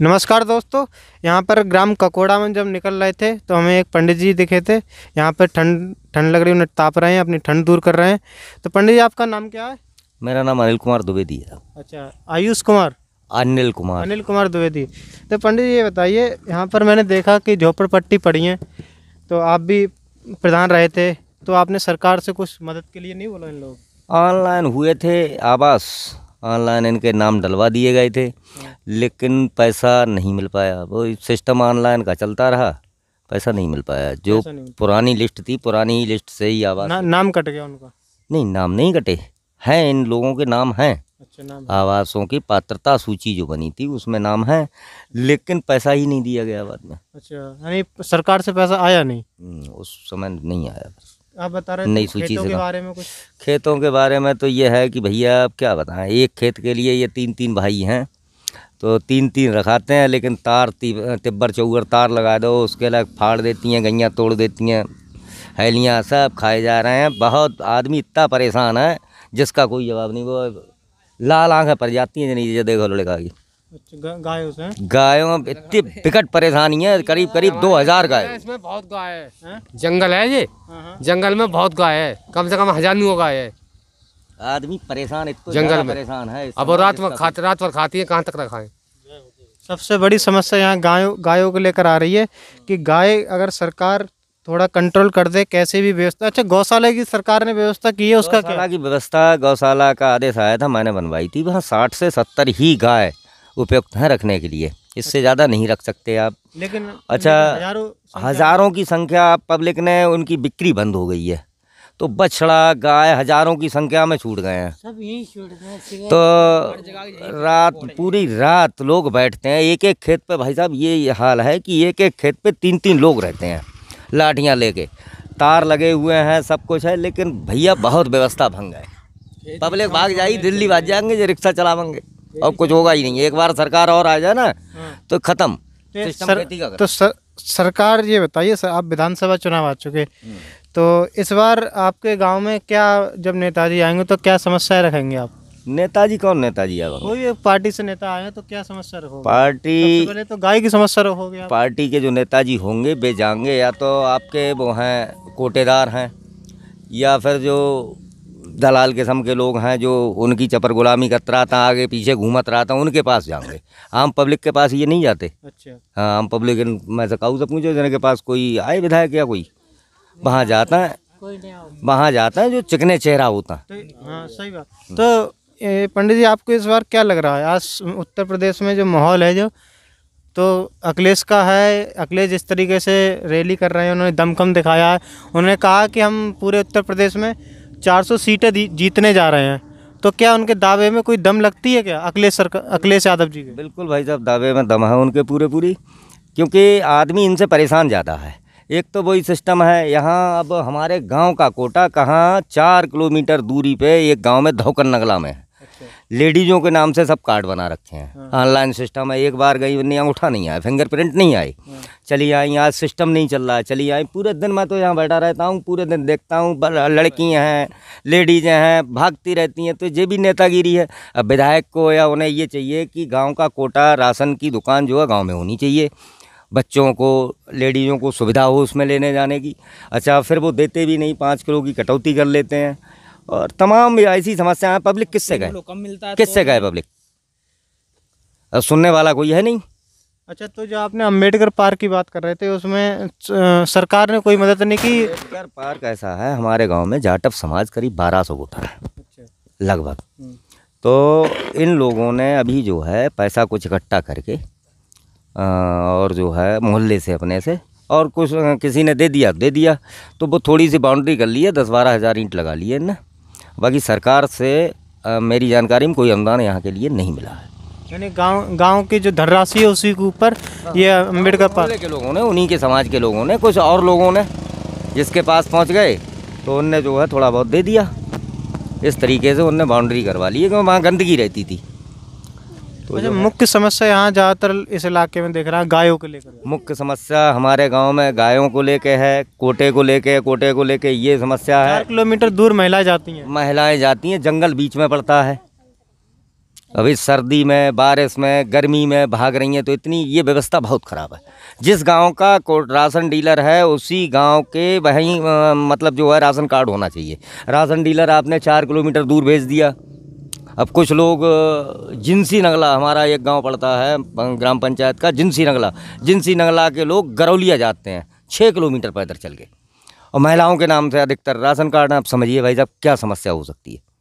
नमस्कार दोस्तों यहाँ पर ग्राम ककोड़ा में जब निकल रहे थे तो हमें एक पंडित जी दिखे थे यहाँ पर ठंड ठंड लग रही उन्हें ताप रहे हैं अपनी ठंड दूर कर रहे हैं तो पंडित जी आपका नाम क्या है मेरा नाम अनिल कुमार द्विवेदी है अच्छा आयुष कुमार अनिल कुमार अनिल कुमार द्विवेदी तो पंडित जी ये बताइए यहाँ पर मैंने देखा कि झोपड़पट्टी पड़ी है तो आप भी प्रधान रहे थे तो आपने सरकार से कुछ मदद के लिए नहीं बोला इन लोग ऑनलाइन हुए थे आवास ऑनलाइन इनके नाम डलवा दिए गए थे लेकिन पैसा नहीं मिल पाया वो सिस्टम ऑनलाइन का चलता रहा पैसा नहीं मिल पाया जो पुरानी लिस्ट थी पुरानी लिस्ट से ही आवास ना, नाम कट गया उनका नहीं नाम नहीं कटे हैं इन लोगों के नाम हैं अच्छा, आवासों की पात्रता सूची जो बनी थी उसमें नाम है लेकिन पैसा ही नहीं दिया गया बाद में अच्छा यानी सरकार से पैसा आया नहीं हम्म, उस समय नहीं आया आप बता रहे नई सूची से के बारे में कुछ खेतों के बारे में तो ये है कि भैया आप क्या बताएं एक खेत के लिए ये तीन तीन भाई हैं तो तीन तीन रखाते हैं लेकिन तार तिब्बर चौगर तार लगा दो उसके अलग फाड़ देती हैं गैया तोड़ देती हैं हैलियाँ सब खाए जा रहे हैं बहुत आदमी इतना परेशान है जिसका कोई जवाब नहीं वो लाल आँखें पड़ जाती हैं नहीं देखो लड़का की गायों से गायों इतनी बिकट परेशानी है करीब करीब दो हजार गाय इसमें बहुत गाय है जंगल है ये हाँ, हाँ। जंगल में बहुत गाय है कम से कम हजार नुआ गाय है आदमी परेशान इतना जंगल में परेशान है अब रात में खाते रात पर खाती है कहाँ तक रखाएं सबसे बड़ी समस्या यहाँ गायों गायों को लेकर आ रही है कि गाय अगर सरकार थोड़ा कंट्रोल कर दे कैसे भी व्यवस्था अच्छा गौशाला की सरकार ने व्यवस्था की है उसका क्या की व्यवस्था गौशाला का आदेश आया था मैंने बनवाई थी वहाँ साठ से सत्तर ही गाय उपयुक्त हैं रखने के लिए इससे अच्छा। ज़्यादा नहीं रख सकते आप लेकिन अच्छा लेकिन हज़ारों की संख्या पब्लिक ने उनकी बिक्री बंद हो गई है तो बछड़ा गाय हज़ारों की संख्या में छूट गए हैं सब यही छूट गए तो रात पूरी रात लोग बैठते हैं एक एक खेत पे भाई साहब ये हाल है कि एक एक खेत पे तीन तीन लोग रहते हैं लाठियाँ लेके तार लगे हुए हैं सब कुछ है लेकिन भैया बहुत व्यवस्था भंग है पब्लिक भाग जाएगी दिल्ली भाग जाएंगे जो रिक्शा चलावेंगे और कुछ होगा ही नहीं एक बार सरकार और आ जाए ना हाँ। तो खत्म तो सर, तो सर, सरकार ये बताइए सर आप विधानसभा चुनाव आ चुके हम्म। तो इस बार आपके गांव में क्या जब नेताजी आएंगे तो क्या समस्याएं रखेंगे आप नेताजी कौन नेताजी आएगा कोई पार्टी से नेता आए तो क्या समस्या रखोगे पार्टी पहले तो गाय की समस्या रखोगे पार्टी के जो नेताजी होंगे वे जाएंगे या तो आपके वो हैं कोटेदार हैं या फिर जो दलाल किस्म के लोग हैं जो उनकी चपर गुलामी था आगे पीछे घूमत रहा था उनके पास जाऊँगे आम पब्लिक के पास ये नहीं जाते अच्छा हाँ आम पब्लिक मैं सकाऊ तो से पूछो जिनके पास कोई आए विधायक या कोई वहाँ जाता है वहाँ जाता है जो चिकने चेहरा होता है तो, हाँ, सही बात तो पंडित जी आपको इस बार क्या लग रहा है आज उत्तर प्रदेश में जो माहौल है जो तो अखिलेश का है अखिलेश जिस तरीके से रैली कर रहे हैं उन्होंने दमखम दिखाया है उन्होंने कहा कि हम पूरे उत्तर प्रदेश में 400 सीटें जीतने जा रहे हैं तो क्या उनके दावे में कोई दम लगती है क्या अखिलेश सरकार अखिलेश यादव जी के बिल्कुल भाई साहब दावे में दम है उनके पूरे पूरी क्योंकि आदमी इनसे परेशान ज़्यादा है एक तो वही सिस्टम है यहाँ अब हमारे गांव का कोटा कहाँ चार किलोमीटर दूरी पे एक गांव में धोकर नगला में है लेडीजों के नाम से सब कार्ड बना रखे हैं हाँ। ऑनलाइन सिस्टम है एक बार गई नहीं उठा नहीं आया फिंगरप्रिंट नहीं आई हाँ। चली आई आज सिस्टम नहीं चल रहा है चली आई पूरे दिन मैं तो यहाँ बैठा रहता हूँ पूरे दिन देखता हूँ लड़की हैं लेडीज हैं भागती रहती हैं तो ये भी नेतागिरी है अब विधायक को या उन्हें ये चाहिए कि गाँव का कोटा राशन की दुकान जो है गाँव में होनी चाहिए बच्चों को लेडीज़ों को सुविधा हो उसमें लेने जाने की अच्छा फिर वो देते भी नहीं पाँच किलो की कटौती कर लेते हैं और तमाम ऐसी समस्याएं पब्लिक किससे गए कम मिलता है किससे गए तो? पब्लिक अब सुनने वाला कोई है नहीं अच्छा तो जो आपने अम्बेडकर पार्क की बात कर रहे थे उसमें सरकार ने कोई मदद नहीं की अम्बेडकर पार्क ऐसा है हमारे गांव में जाटव समाज करीब बारह सौ वोटर है अच्छा। लगभग हम्म। तो इन लोगों ने अभी जो है पैसा कुछ इकट्ठा करके और जो है मोहल्ले से अपने से और कुछ किसी ने दे दिया दे दिया तो वो थोड़ी सी बाउंड्री कर ली है दस बारह हज़ार ईंट लगा लिए ना बाकी सरकार से आ, मेरी जानकारी में कोई अनुदान यहाँ के लिए नहीं मिला है यानी गांव गांव की जो धनराशि है उसी के ऊपर ये अम्बेडकर पार्क के लोगों ने उन्हीं के समाज के लोगों ने कुछ और लोगों ने जिसके पास पहुँच गए तो उनने जो है थोड़ा बहुत दे दिया इस तरीके से उनने बाउंड्री करवा ली क्योंकि वहाँ गंदगी रहती थी तो अच्छा मुख्य समस्या यहाँ ज़्यादातर इस इलाके में देख रहा है गायों को लेकर मुख्य समस्या हमारे गांव में गायों को लेके है कोटे को लेके कोटे को लेके ये समस्या है किलोमीटर दूर महिलाएं जाती हैं महिलाएं जाती हैं जंगल बीच में पड़ता है अभी सर्दी में बारिश में गर्मी में भाग रही हैं तो इतनी ये व्यवस्था बहुत ख़राब है जिस गाँव का राशन डीलर है उसी गाँव के वहीं मतलब जो है राशन कार्ड होना चाहिए राशन डीलर आपने चार किलोमीटर दूर भेज दिया अब कुछ लोग जिनसी नगला हमारा एक गांव पड़ता है ग्राम पंचायत का जिनसी नगला जिनसी नगला के लोग गरौलिया जाते हैं छः किलोमीटर पैदल चल के और महिलाओं के नाम से अधिकतर राशन कार्ड आप समझिए भाई साहब क्या समस्या हो सकती है